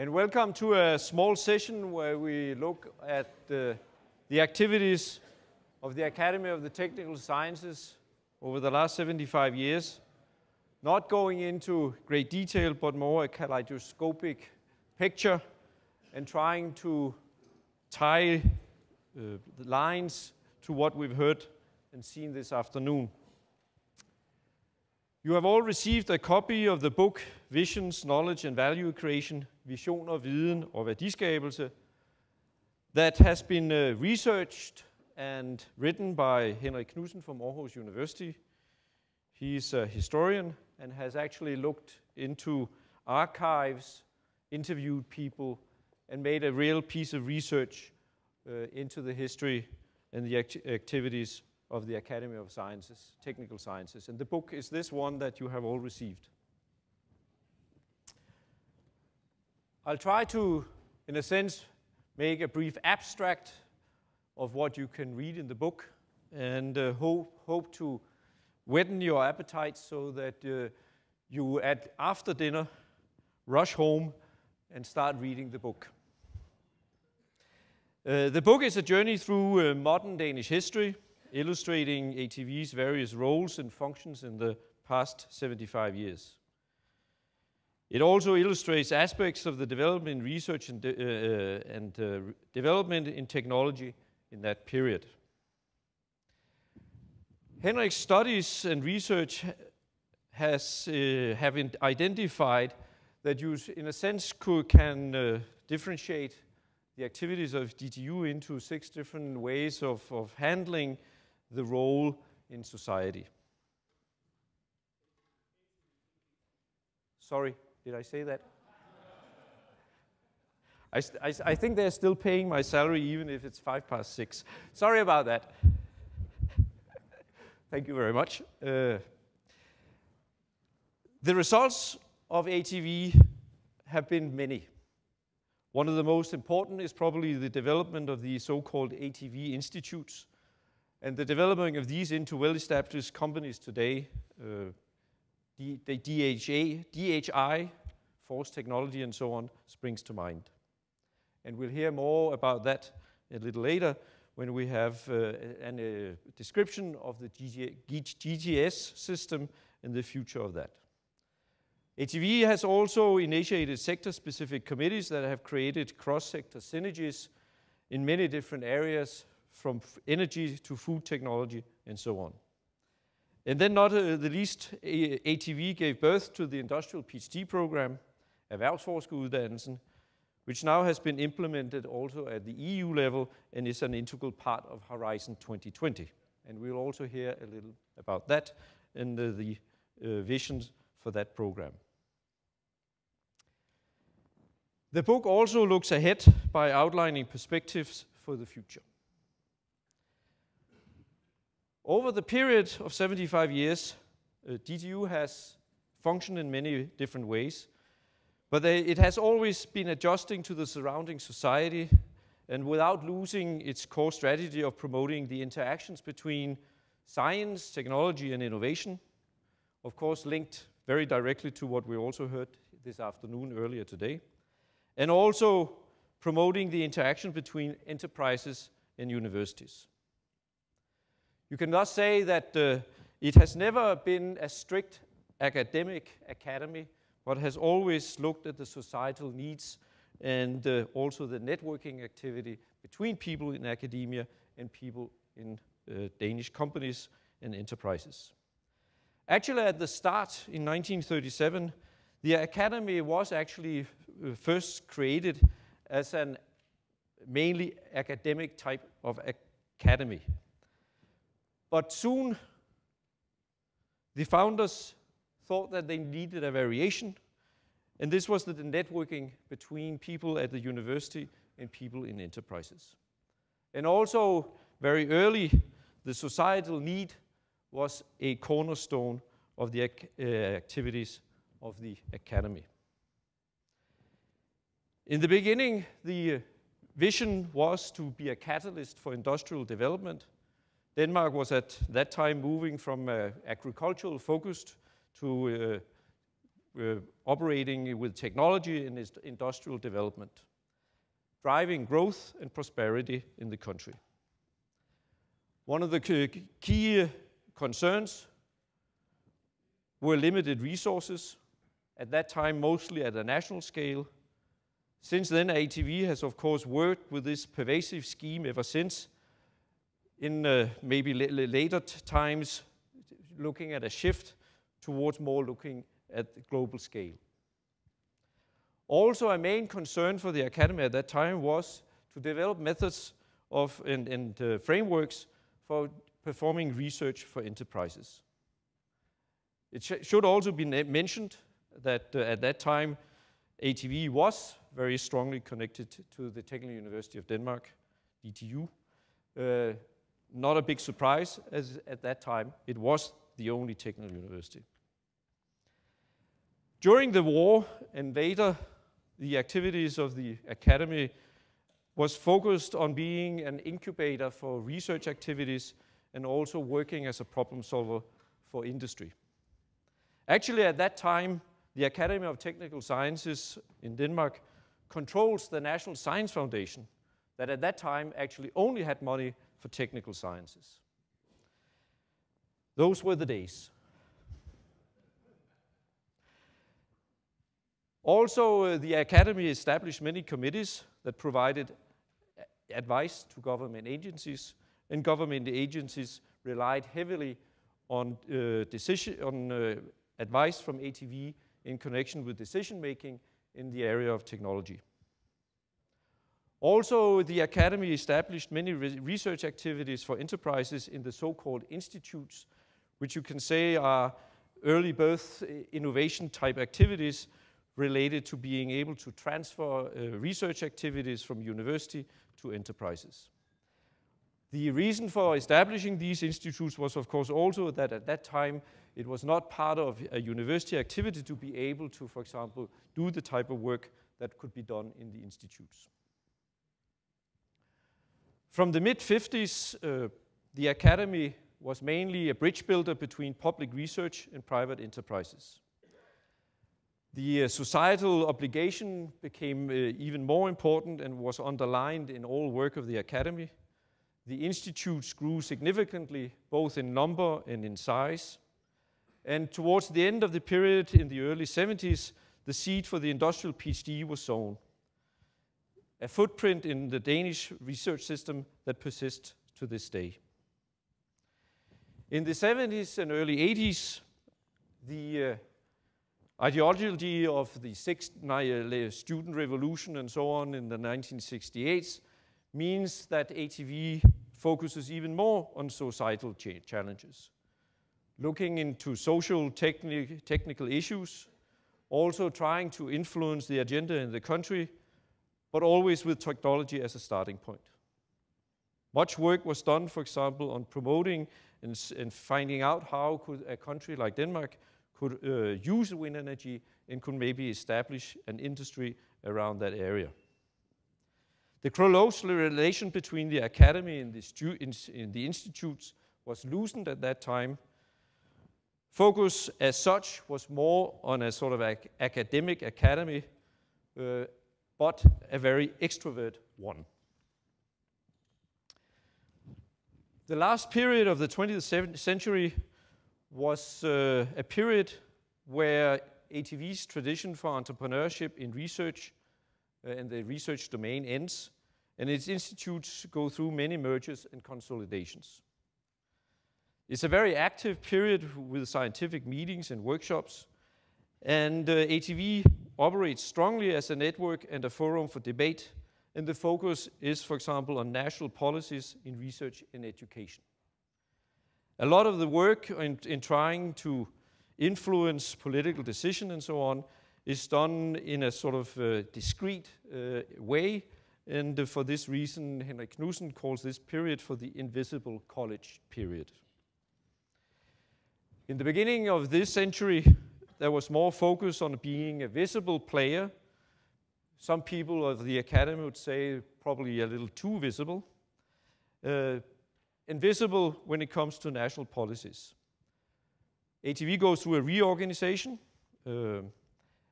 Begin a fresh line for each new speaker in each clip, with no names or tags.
And welcome to a small session where we look at the, uh, the, activities of the Academy of the Technical Sciences over the last 75 years. Not going into great detail, but more a kaleidoscopic picture and trying to tie uh, lines to what we've heard and seen this afternoon. You have all received a copy of the book Visions, Knowledge and Value Creation, Visioner, Viden og Værdiskabelse, that has been uh, researched and written by Henrik Knudsen from Aarhus University. He's a historian and has actually looked into archives, interviewed people, and made a real piece of research uh, into the history and the act activities of the Academy of Sciences, Technical Sciences. And the book is this one that you have all received. I'll try to, in a sense, make a brief abstract of what you can read in the book and uh, hope, hope to whetten your appetite so that uh, you, at, after dinner, rush home and start reading the book. Uh, the book is a journey through uh, modern Danish history illustrating ATV's various roles and functions in the past 75 years. It also illustrates aspects of the development in research and, de uh, uh and uh, development in technology in that period. Henrik's studies and research has, uh, have identified that you, in a sense, could, can uh, differentiate the activities of DTU into six different ways of, of handling the role in society. Sorry, did I say that? I, I, I, think they're still paying my salary even if it's five past six. Sorry about that. Thank you very much. Uh, the results of ATV have been many. One of the most important is probably the development of the so-called ATV institutes, and the development of these into well-established companies today, uh, the DHA, DHI, Force Technology and so on, springs to mind. And we'll hear more about that a little later when we have uh, a description of the GG GGS system and the future of that. ATV has also initiated sector-specific committees that have created cross-sector synergies in many different areas from energy to food technology and so on. And then not uh, the least, ATV gave birth to the industrial PhD program, Erhvervsforskeruddannelsen, which now has been implemented also at the EU level and is an integral part of Horizon 2020. And we'll also hear a little about that and the uh, visions for that program. The book also looks ahead by outlining perspectives for the future. Over the period of 75 years, uh, DTU has functioned in many different ways, but they, it has always been adjusting to the surrounding society and without losing its core strategy of promoting the interactions between science, technology, and innovation, of course linked very directly to what we also heard this afternoon earlier today, and also promoting the interaction between enterprises and universities. You can thus say that uh, it has never been a strict academic academy, but has always looked at the societal needs and uh, also the networking activity between people in academia and people in uh, Danish companies and enterprises. Actually, at the start in 1937, the academy was actually uh, first created as an mainly academic type of academy. But soon, the founders thought that they needed a variation, and this was the networking between people at the university and people in enterprises. And also, very early, the societal need was a cornerstone of the ac uh, activities of the academy. In the beginning, the vision was to be a catalyst for industrial development, Denmark was at that time moving from uh, agricultural focused to uh, uh operating with technology its industrial development, driving growth and prosperity in the country. One of the key concerns were limited resources, at that time mostly at a national scale. Since then, ATV has of course worked with this pervasive scheme ever since, in uh, maybe later times looking at a shift towards more looking at the global scale. Also, a main concern for the academy at that time was to develop methods of, and, and uh, frameworks for performing research for enterprises. It sh should also be mentioned that uh, at that time, ATV was very strongly connected to the Technical University of Denmark, DTU, uh, not a big surprise, as at that time, it was the only technical university. During the war and later, the activities of the academy was focused on being an incubator for research activities and also working as a problem solver for industry. Actually, at that time, the Academy of Technical Sciences in Denmark controls the National Science Foundation that at that time actually only had money for technical sciences. Those were the days. Also, uh, the Academy established many committees that provided advice to government agencies, and government agencies relied heavily on, uh, decision, on uh, advice from ATV in connection with decision making in the area of technology. Also, the Academy established many re research activities for enterprises in the so-called institutes, which you can say are early birth eh, innovation type activities related to being able to transfer uh, research activities from university to enterprises. The reason for establishing these institutes was, of course, also that at that time it was not part of a university activity to be able to, for example, do the type of work that could be done in the institutes. From the mid-50s, uh, the academy was mainly a bridge builder between public research and private enterprises. The uh, societal obligation became uh, even more important and was underlined in all work of the academy. The institutes grew significantly, both in number and in size. And towards the end of the period in the early 70s, the seed for the industrial PhD was sown a footprint in the Danish research system that persists to this day. In the 70s and early 80s, the uh, ideology of the sixth student revolution and so on in the 1968s means that ATV focuses even more on societal cha challenges, looking into social techni technical issues, also trying to influence the agenda in the country but always with technology as a starting point. Much work was done, for example, on promoting and, and finding out how could a country like Denmark could uh, use wind energy and could maybe establish an industry around that area. The close relation between the academy and the, in the institutes was loosened at that time. Focus as such was more on a sort of ac academic academy uh, but a very extrovert one. The last period of the 20th century was uh, a period where ATV's tradition for entrepreneurship in research uh, and the research domain ends, and its institutes go through many mergers and consolidations. It's a very active period with scientific meetings and workshops, and uh, ATV operates strongly as a network and a forum for debate, and the focus is, for example, on national policies in research and education. A lot of the work in, in trying to influence political decision and so on is done in a sort of uh, uh, way, and uh, for this reason, Henrik Knudsen calls this period for the invisible college period. In the beginning of this century, there was more focus on being a visible player. Some people of the academy would say probably a little too visible. Uh, invisible when it comes to national policies. ATV goes through a reorganization. Uh,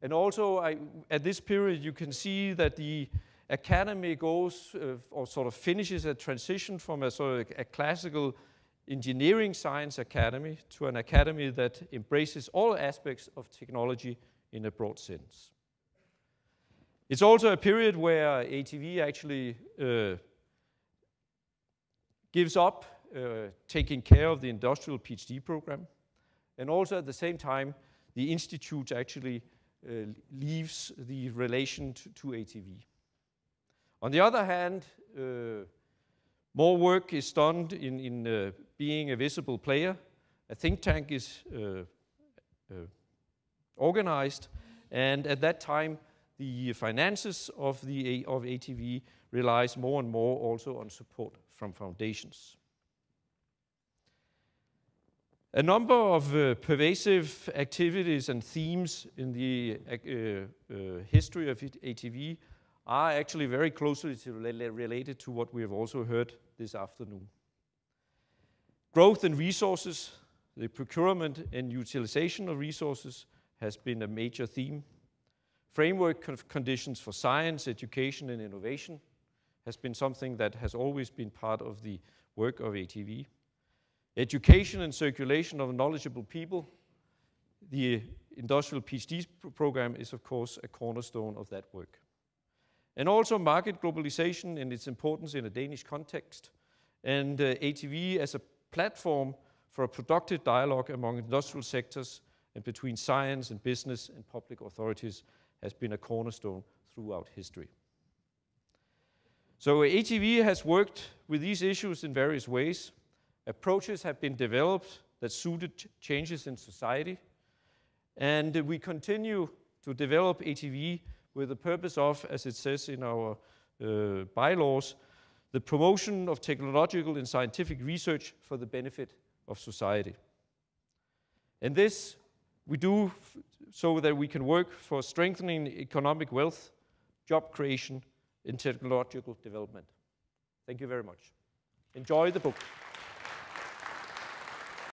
and also, I, at this period, you can see that the academy goes uh, or sort of finishes a transition from a sort of a classical engineering science academy to an academy that embraces all aspects of technology in a broad sense. It's also a period where ATV actually uh, gives up uh, taking care of the industrial PhD program. And also at the same time, the institute actually uh, leaves the relation to, to, ATV. On the other hand, uh, more work is done in, in uh, being a visible player. A think tank is uh, uh, organized, and at that time, the finances of, the, of ATV relies more and more also on support from foundations. A number of uh, pervasive activities and themes in the uh, uh, history of ATV are actually very closely related to what we have also heard this afternoon. Growth in resources, the procurement and utilization of resources has been a major theme. Framework conditions for science, education, and innovation has been something that has always been part of the work of ATV. Education and circulation of knowledgeable people. The industrial PhD program is, of course, a cornerstone of that work. And also market globalization and its importance in a Danish context. And uh, ATV as a platform for a productive dialogue among industrial sectors and between science and business and public authorities has been a cornerstone throughout history. So ATV has worked with these issues in various ways. Approaches have been developed that suited changes in society. And we continue to develop ATV with the purpose of, as it says in our uh, bylaws, the promotion of technological and scientific research for the benefit of society. And this we do so that we can work for strengthening economic wealth, job creation, and technological development. Thank you very much. Enjoy the book.